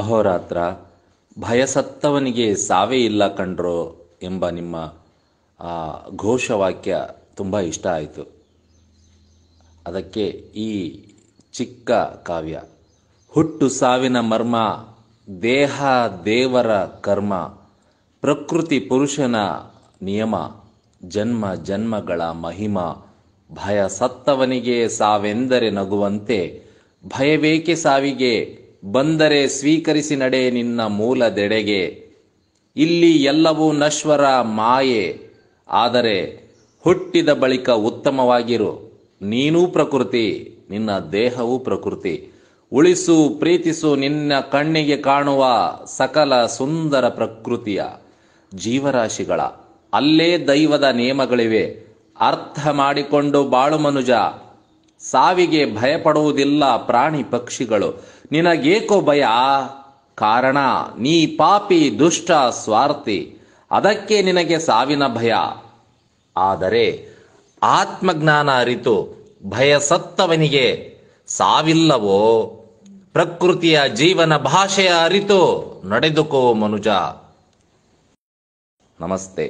ಅಹೋರಾತ್ರ ಭಯಸತ್ತವನಿಗೆ ಸಾವೇ ಇಲ್ಲ ಕಂಡ್ರೋ ಎಂಬ ನಿಮ್ಮ ಘೋಷವಾಕ್ಯ ತುಂಬ ಇಷ್ಟ ಆಯಿತು ಅದಕ್ಕೆ ಈ ಚಿಕ್ಕ ಕಾವ್ಯ ಹುಟ್ಟು ಸಾವಿನ ಮರ್ಮ ದೇಹ ದೇವರ ಕರ್ಮ ಪ್ರಕೃತಿ ಪುರುಷನ ನಿಯಮ ಜನ್ಮ ಜನ್ಮಗಳ ಮಹಿಮ ಭಯ ಸತ್ತವನಿಗೆ ಸಾವೆಂದರೆ ನಗುವಂತೆ ಭಯವೇಕೆ ಸಾವಿಗೆ ಬಂದರೆ ಸ್ವೀಕರಿಸಿ ನಡೆ ನಿನ್ನ ಮೂಲದೆಡೆಗೆ ಇಲ್ಲಿ ಎಲ್ಲವೂ ನಶ್ವರ ಮಾಯೆ ಆದರೆ ಹುಟ್ಟಿದ ಬಳಿಕ ಉತ್ತಮವಾಗಿರು ನೀನೂ ಪ್ರಕೃತಿ ನಿನ್ನ ದೇಹವೂ ಪ್ರಕೃತಿ ಉಳಿಸು ಪ್ರೀತಿಸು ನಿನ್ನ ಕಣ್ಣಿಗೆ ಕಾಣುವ ಸಕಲ ಸುಂದರ ಪ್ರಕೃತಿಯ ಜೀವರಾಶಿಗಳ ಅಲ್ಲೇ ದೈವದ ನಿಯಮಗಳಿವೆ ಅರ್ಥ ಮಾಡಿಕೊಂಡು ಬಾಳು ಮನುಜ ಸಾವಿಗೆ ಭಯಪಡುವುದಿಲ್ಲ ಪ್ರಾಣಿ ಪಕ್ಷಿಗಳು ನಿನಗೇಕೋ ಭಯ ಕಾರಣ ನೀ ಪಾಪಿ ದುಷ್ಟ ಸ್ವಾರ್ಥಿ ಅದಕ್ಕೆ ನಿನಗೆ ಸಾವಿನ ಭಯ ಆದರೆ ಆತ್ಮಜ್ಞಾನ ಅರಿತು ಭಯ ಸತ್ತವನಿಗೆ ಸಾವಿಲ್ಲವೋ ಪ್ರಕೃತಿಯ ಜೀವನ ಭಾಷೆಯ ಅರಿತು ನಡೆದುಕೋ ಮನುಜ ನಮಸ್ತೆ